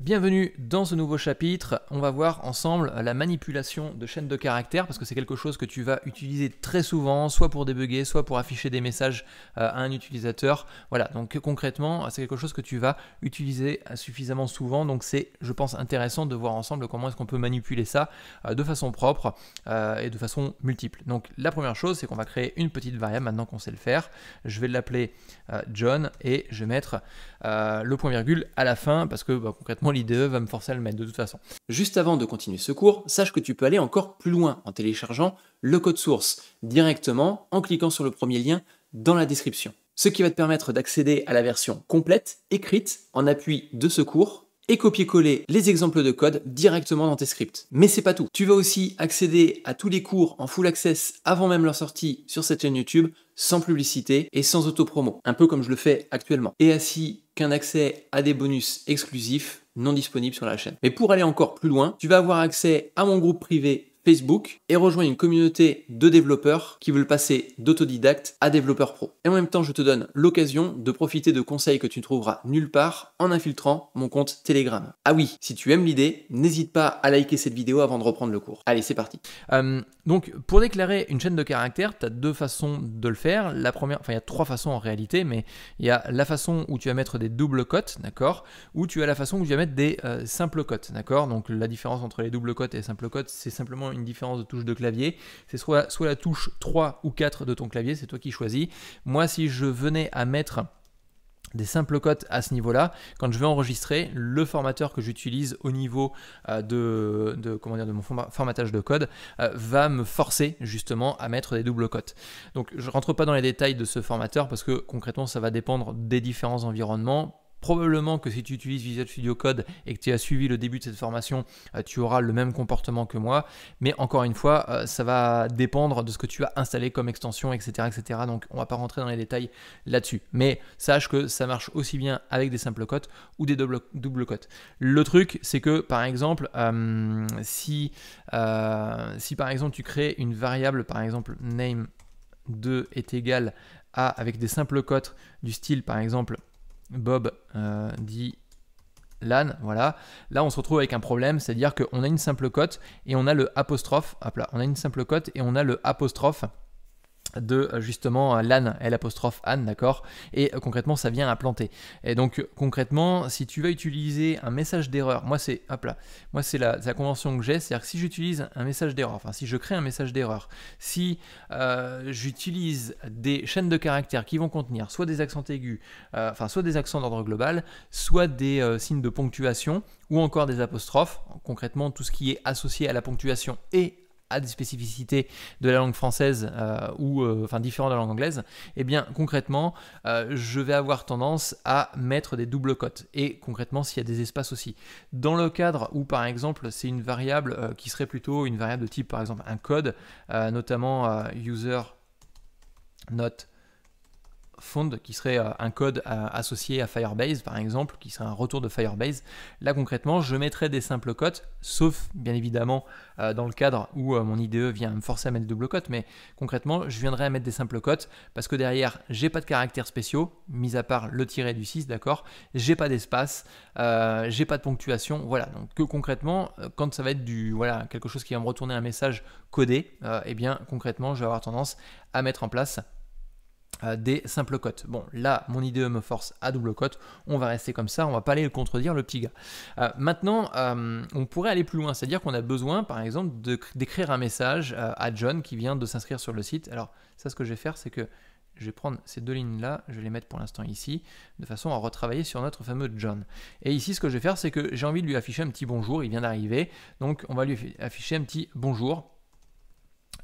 Bienvenue dans ce nouveau chapitre. On va voir ensemble la manipulation de chaînes de caractères parce que c'est quelque chose que tu vas utiliser très souvent, soit pour débugger, soit pour afficher des messages euh, à un utilisateur. Voilà, donc concrètement, c'est quelque chose que tu vas utiliser euh, suffisamment souvent. Donc c'est, je pense, intéressant de voir ensemble comment est-ce qu'on peut manipuler ça euh, de façon propre et de façon multiple. Donc la première chose, c'est qu'on va créer une petite variable maintenant qu'on sait le faire. Je vais l'appeler John et je vais mettre le point virgule à la fin parce que bah, concrètement, l'IDE va me forcer à le mettre de toute façon. Juste avant de continuer ce cours, sache que tu peux aller encore plus loin en téléchargeant le code source directement en cliquant sur le premier lien dans la description. Ce qui va te permettre d'accéder à la version complète, écrite, en appui de ce cours et copier-coller les exemples de code directement dans tes scripts. Mais c'est pas tout. Tu vas aussi accéder à tous les cours en full access avant même leur sortie sur cette chaîne YouTube sans publicité et sans autopromo, un peu comme je le fais actuellement. Et ainsi qu'un accès à des bonus exclusifs non disponibles sur la chaîne. Mais pour aller encore plus loin, tu vas avoir accès à mon groupe privé Facebook et rejoins une communauté de développeurs qui veulent passer d'autodidacte à développeur pro. Et en même temps, je te donne l'occasion de profiter de conseils que tu ne trouveras nulle part en infiltrant mon compte Telegram. Ah oui, si tu aimes l'idée, n'hésite pas à liker cette vidéo avant de reprendre le cours. Allez, c'est parti. Euh, donc, pour déclarer une chaîne de caractères, tu as deux façons de le faire. La première, enfin, il y a trois façons en réalité, mais il y a la façon où tu vas mettre des doubles cotes, d'accord Ou tu as la façon où tu vas mettre des euh, simples cotes, d'accord Donc, la différence entre les doubles cotes et les simples cotes, c'est simplement une différence de touche de clavier. C'est soit, soit la touche 3 ou 4 de ton clavier, c'est toi qui choisis. Moi, si je venais à mettre des simples cotes à ce niveau-là. Quand je vais enregistrer, le formateur que j'utilise au niveau euh, de, comment dire, de mon formatage de code euh, va me forcer justement à mettre des doubles cotes. Donc je ne rentre pas dans les détails de ce formateur parce que concrètement ça va dépendre des différents environnements Probablement que si tu utilises Visual Studio Code et que tu as suivi le début de cette formation, euh, tu auras le même comportement que moi. Mais encore une fois, euh, ça va dépendre de ce que tu as installé comme extension, etc. etc. Donc on ne va pas rentrer dans les détails là-dessus. Mais sache que ça marche aussi bien avec des simples cotes ou des doubles, cotes. Le truc, c'est que par exemple, euh, si, si par exemple tu crées une variable, par exemple name2 est égal à avec des simples cotes du style par exemple Bob euh, dit LAN, voilà. Là, on se retrouve avec un problème, c'est-à-dire qu'on a une simple cote et on a le apostrophe, hop là, on a une simple cote et on a le apostrophe de euh, justement euh, l'âne, et apostrophe âne, d'accord Et euh, concrètement, ça vient à planter. Et donc concrètement, si tu vas utiliser un message d'erreur, moi c'est hop là, moi c'est la, convention que j'ai, c'est-à-dire que si j'utilise un message d'erreur, enfin si je crée un message d'erreur, si j'utilise des chaînes de caractères qui vont contenir soit des accents aigus, enfin soit des accents d'ordre global, soit des signes de ponctuation ou encore des apostrophes, concrètement tout ce qui est associé à la ponctuation et à des spécificités de la langue française euh, ou euh, enfin différent de la langue anglaise, eh bien concrètement, euh, je vais avoir tendance à mettre des doubles cotes et concrètement s'il y a des espaces aussi. Dans le cadre où par exemple c'est une variable qui serait plutôt une variable de type par exemple un code, notamment user note Fond, qui serait euh, un code euh, associé à Firebase, par exemple, qui serait un retour de Firebase. Là, concrètement, je mettrais des simples cotes, sauf, bien évidemment, euh, dans le cadre où mon IDE vient me forcer à mettre double cotes, mais concrètement, je viendrai à mettre des simples cotes, parce que derrière, j'ai pas de caractères spéciaux, mis à part le tiret du 6, d'accord J'ai pas d'espace, j'ai pas de ponctuation, voilà. Donc, que concrètement, quand ça va être du, voilà, quelque chose qui va me retourner un message codé, et eh bien, concrètement, je vais avoir tendance à mettre en place euh, des simples cotes. Bon, là, mon IDE me force à double cote. On va rester comme ça, on va pas aller le contredire, le petit gars. Euh, maintenant, euh, on pourrait aller plus loin, c'est-à-dire qu'on a besoin, par exemple, d'écrire un message à John qui vient de s'inscrire sur le site. Alors, ça, ce que je vais faire, c'est que je vais prendre ces deux lignes-là, je vais les mettre pour l'instant ici, de façon à retravailler sur notre fameux John. Et ici, ce que je vais faire, c'est que j'ai envie de lui afficher un petit bonjour, il vient d'arriver, donc on va lui afficher un petit bonjour.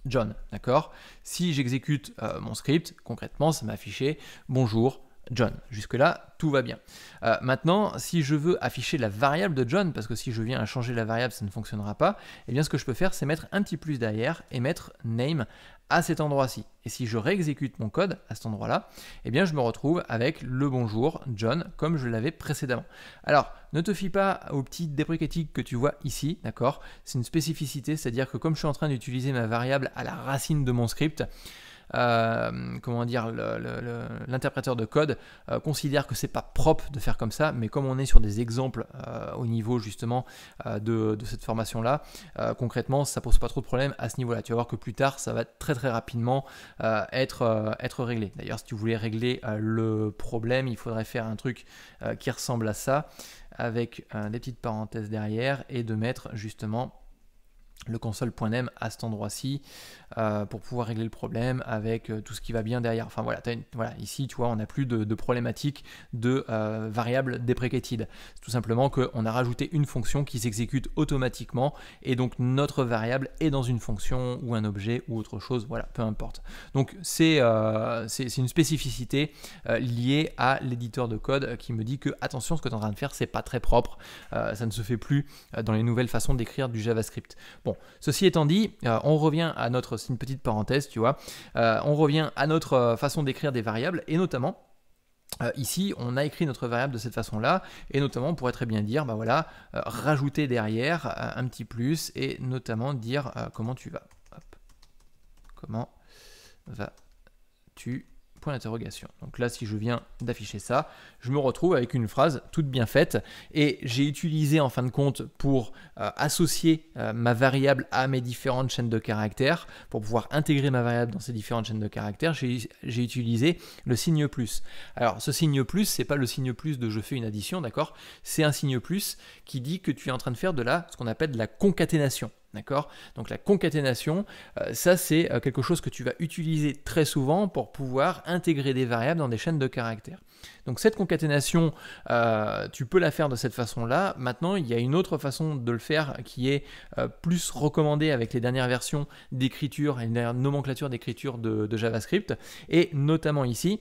John, d'accord Si j'exécute euh, mon script, concrètement, ça m'a affiché bonjour John. Jusque-là, tout va bien. Euh, maintenant, si je veux afficher la variable de John, parce que si je viens à changer la variable, ça ne fonctionnera pas, eh bien ce que je peux faire, c'est mettre un petit plus derrière et mettre name à cet endroit-ci. Et si je réexécute mon code à cet endroit-là, eh bien je me retrouve avec le bonjour John comme je l'avais précédemment. Alors, ne te fie pas aux petites déprécatiques que tu vois ici, d'accord C'est une spécificité, c'est-à-dire que comme je suis en train d'utiliser ma variable à la racine de mon script, euh, comment dire, l'interpréteur de code euh, considère que c'est pas propre de faire comme ça, mais comme on est sur des exemples euh, au niveau justement de, cette formation là, concrètement ça pose pas trop de problème à ce niveau là. Tu vas voir que plus tard ça va très très rapidement être, être réglé. D'ailleurs, si tu voulais régler le problème, il faudrait faire un truc qui ressemble à ça avec des petites parenthèses derrière et de mettre justement le console.m à cet endroit-ci euh, pour pouvoir régler le problème avec euh, tout ce qui va bien derrière. Enfin voilà, voilà ici tu vois, on n'a plus de, problématique de euh, variable deprecated. C'est tout simplement qu'on a rajouté une fonction qui s'exécute automatiquement et donc notre variable est dans une fonction ou un objet ou autre chose, voilà, peu importe. Donc c'est euh, une spécificité liée à l'éditeur de code qui me dit que attention, ce que tu es en train de faire, c'est pas très propre, ça ne se fait plus dans les nouvelles façons d'écrire du JavaScript. Bon, ceci étant dit, euh, on revient à notre, c'est une petite parenthèse, tu vois, euh, on revient à notre euh, façon d'écrire des variables et notamment ici, on a écrit notre variable de cette façon-là, et notamment on pourrait très bien dire, bah voilà, rajouter derrière un petit plus, et notamment dire comment tu vas. Comment vas-tu donc là, si je viens d'afficher ça, je me retrouve avec une phrase toute bien faite. Et j'ai utilisé en fin de compte pour euh, associer euh, ma variable à mes différentes chaînes de caractères, pour pouvoir intégrer ma variable dans ces différentes chaînes de caractères, j'ai utilisé le signe plus. Alors ce signe plus, c'est pas le signe plus de je fais une addition, d'accord C'est un signe plus qui dit que tu es en train de faire de la, ce qu'on appelle de la concaténation. D'accord Donc la concaténation, euh, ça c'est euh, quelque chose que tu vas utiliser très souvent pour pouvoir intégrer des variables dans des chaînes de caractères. Donc cette concaténation, euh, tu peux la faire de cette façon-là. Maintenant, il y a une autre façon de le faire qui est plus recommandée avec les dernières versions d'écriture et dernières nomenclature d'écriture de JavaScript. Et notamment ici,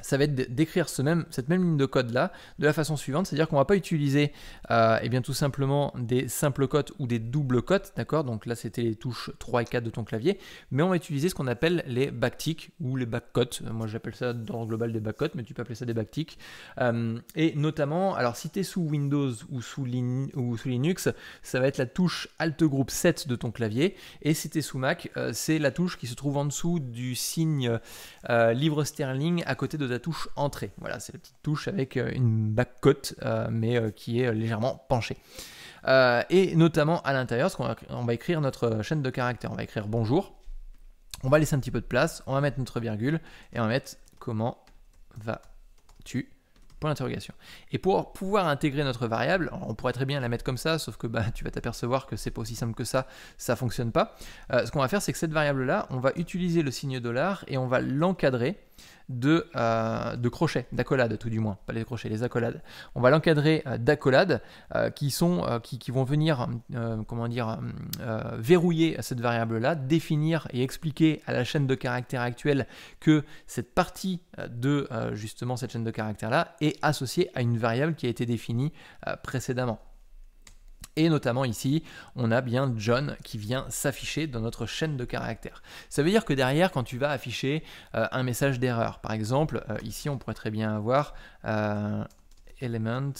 ça va être d'écrire cette même ligne de code là de la façon suivante, c'est-à-dire qu'on ne va pas utiliser euh, eh bien, tout simplement des simples cotes ou des doubles cotes, d'accord Donc là c'était les touches 3 et 4 de ton clavier, mais on va utiliser ce qu'on appelle les backticks ou les backcotes. Euh, moi j'appelle ça dans le global des backcotes, mais tu peux appeler ça des backticks. Euh, et notamment, alors si tu es sous Windows ou sous, Linux, ça va être la touche Alt Group 7 de ton clavier, et si tu es sous Mac, c'est la touche qui se trouve en dessous du signe livre sterling à côté de de touche entrée. Voilà, c'est la petite touche avec euh, une back euh, mais euh, qui est légèrement penchée. et notamment à l'intérieur, ce qu'on on va écrire notre chaîne de caractère. On va écrire bonjour. On va laisser un petit peu de place. On va mettre notre virgule et on va mettre comment vas-tu Point d'interrogation. Et pour pouvoir intégrer notre variable, on pourrait très bien la mettre comme ça, sauf que bah, tu vas t'apercevoir que c'est pas aussi simple que ça, ça fonctionne pas. ce qu'on va faire, c'est que cette variable-là, on va utiliser le signe dollar et on va l'encadrer euh, de, crochets, d'accolades tout du moins, pas les crochets, les accolades. On va l'encadrer euh, d'accolades euh, qui, vont venir comment dire, verrouiller cette variable-là, définir et expliquer à la chaîne de caractère actuelle que cette partie de justement cette chaîne de caractères-là est associée à une variable qui a été définie précédemment. Et notamment ici, on a bien John qui vient s'afficher dans notre chaîne de caractères. Ça veut dire que derrière, quand tu vas afficher euh, un message d'erreur, par exemple, euh, ici on pourrait très bien avoir euh, element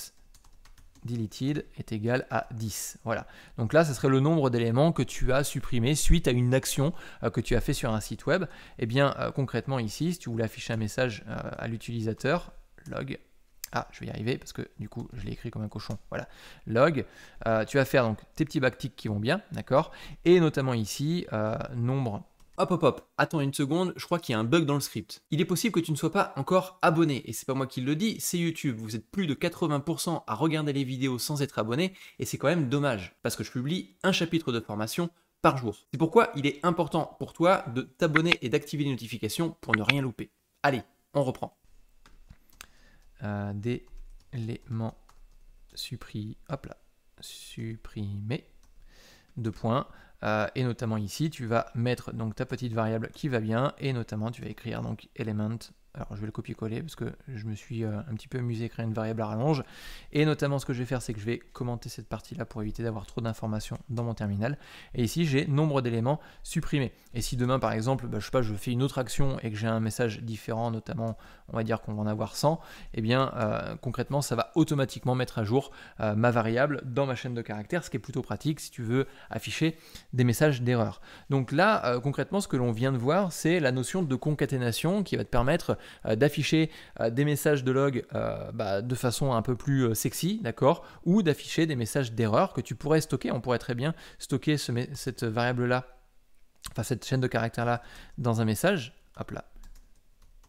deleted est égal à 10. Voilà. Donc là, ce serait le nombre d'éléments que tu as supprimés suite à une action que tu as fait sur un site web. Et eh bien, concrètement ici, si tu voulais afficher un message à l'utilisateur, log ah, je vais y arriver parce que du coup, je l'ai écrit comme un cochon. Voilà, log. Euh, tu vas faire donc tes petits backticks qui vont bien, d'accord Et notamment ici, euh, nombre. Hop, hop, hop. Attends une seconde, je crois qu'il y a un bug dans le script. Il est possible que tu ne sois pas encore abonné. Et c'est pas moi qui le dis, c'est YouTube. Vous êtes plus de 80% à regarder les vidéos sans être abonné. Et c'est quand même dommage parce que je publie un chapitre de formation par jour. C'est pourquoi il est important pour toi de t'abonner et d'activer les notifications pour ne rien louper. Allez, on reprend. Euh, des d'éléments supprimés, hop là, deux points, euh, et notamment ici, tu vas mettre donc ta petite variable qui va bien, et notamment tu vas écrire donc element alors je vais le copier-coller parce que je me suis euh, un petit peu amusé à créer une variable à rallonge. Et notamment ce que je vais faire, c'est que je vais commenter cette partie-là pour éviter d'avoir trop d'informations dans mon terminal. Et ici, j'ai nombre d'éléments supprimés. Et si demain, par exemple, bah, je sais pas, je fais une autre action et que j'ai un message différent, notamment, on va dire qu'on va en avoir 100, eh bien euh, concrètement, ça va automatiquement mettre à jour euh, ma variable dans ma chaîne de caractères, ce qui est plutôt pratique si tu veux afficher des messages d'erreur. Donc là, concrètement, ce que l'on vient de voir, c'est la notion de concaténation qui va te permettre euh, d'afficher euh, des messages de log euh, bah, de façon un peu plus sexy, d'accord Ou d'afficher des messages d'erreur que tu pourrais stocker. On pourrait très bien stocker cette variable-là, enfin cette chaîne de caractères-là, dans un message. Hop là,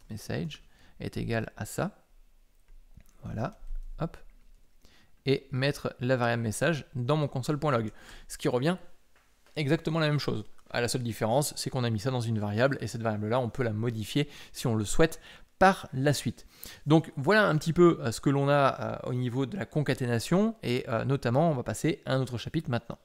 message est égal à ça. Voilà, hop. Et mettre la variable message dans mon console.log. Ce qui revient exactement la même chose. Ah, la seule différence, c'est qu'on a mis ça dans une variable et cette variable-là, on peut la modifier si on le souhaite par la suite. Donc voilà un petit peu euh, ce que l'on a euh, au niveau de la concaténation et euh, notamment on va passer à un autre chapitre maintenant.